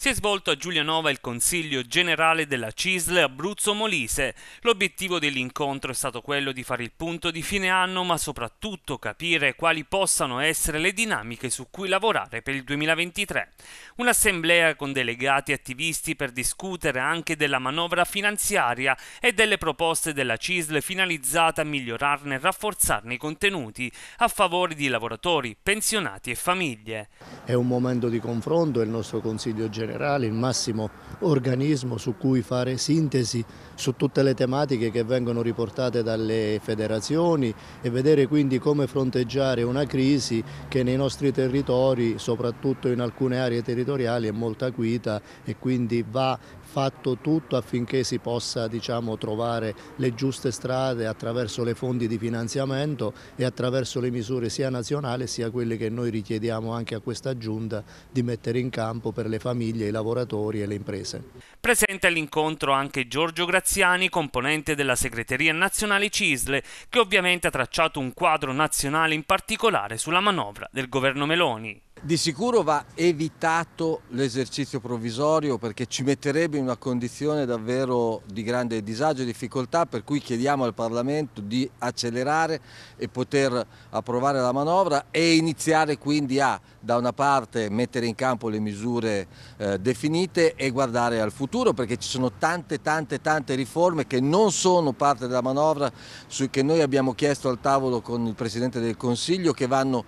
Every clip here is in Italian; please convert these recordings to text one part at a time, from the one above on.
Si è svolto a Giulianova il Consiglio generale della CISL Abruzzo Molise. L'obiettivo dell'incontro è stato quello di fare il punto di fine anno, ma soprattutto capire quali possano essere le dinamiche su cui lavorare per il 2023. Un'assemblea con delegati e attivisti per discutere anche della manovra finanziaria e delle proposte della CISL finalizzata a migliorarne e rafforzarne i contenuti a favore di lavoratori, pensionati e famiglie. È un momento di confronto, il nostro Consiglio generale generale, il massimo organismo su cui fare sintesi su tutte le tematiche che vengono riportate dalle federazioni e vedere quindi come fronteggiare una crisi che nei nostri territori, soprattutto in alcune aree territoriali, è molto acuita e quindi va fatto tutto affinché si possa diciamo, trovare le giuste strade attraverso le fondi di finanziamento e attraverso le misure sia nazionali sia quelle che noi richiediamo anche a questa giunta di mettere in campo per le famiglie famiglie, i lavoratori e le imprese. Presente all'incontro anche Giorgio Graziani, componente della segreteria nazionale CISLE, che ovviamente ha tracciato un quadro nazionale in particolare sulla manovra del governo Meloni. Di sicuro va evitato l'esercizio provvisorio perché ci metterebbe in una condizione davvero di grande disagio e difficoltà per cui chiediamo al Parlamento di accelerare e poter approvare la manovra e iniziare quindi a da una parte mettere in campo le misure eh, definite e guardare al futuro perché ci sono tante tante tante riforme che non sono parte della manovra su, che noi abbiamo chiesto al tavolo con il Presidente del Consiglio che vanno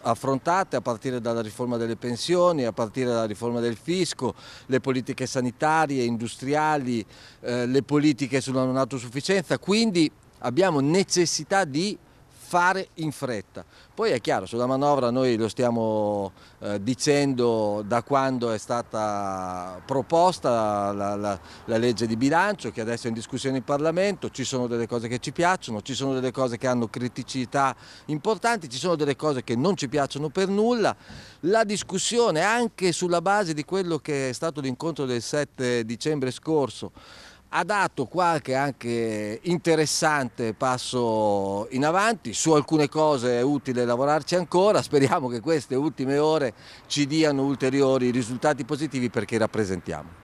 affrontate a partire dal dalla riforma delle pensioni, a partire dalla riforma del fisco, le politiche sanitarie, industriali, eh, le politiche sulla non autosufficienza, quindi abbiamo necessità di fare in fretta. Poi è chiaro, sulla manovra noi lo stiamo eh, dicendo da quando è stata proposta la, la, la, legge di bilancio che adesso è in discussione in Parlamento, ci sono delle cose che ci piacciono, ci sono delle cose che hanno criticità importanti, ci sono delle cose che non ci piacciono per nulla. La discussione anche sulla base di quello che è stato l'incontro del 7 dicembre scorso ha dato qualche anche interessante passo in avanti, su alcune cose è utile lavorarci ancora, speriamo che queste ultime ore ci diano ulteriori risultati positivi perché rappresentiamo.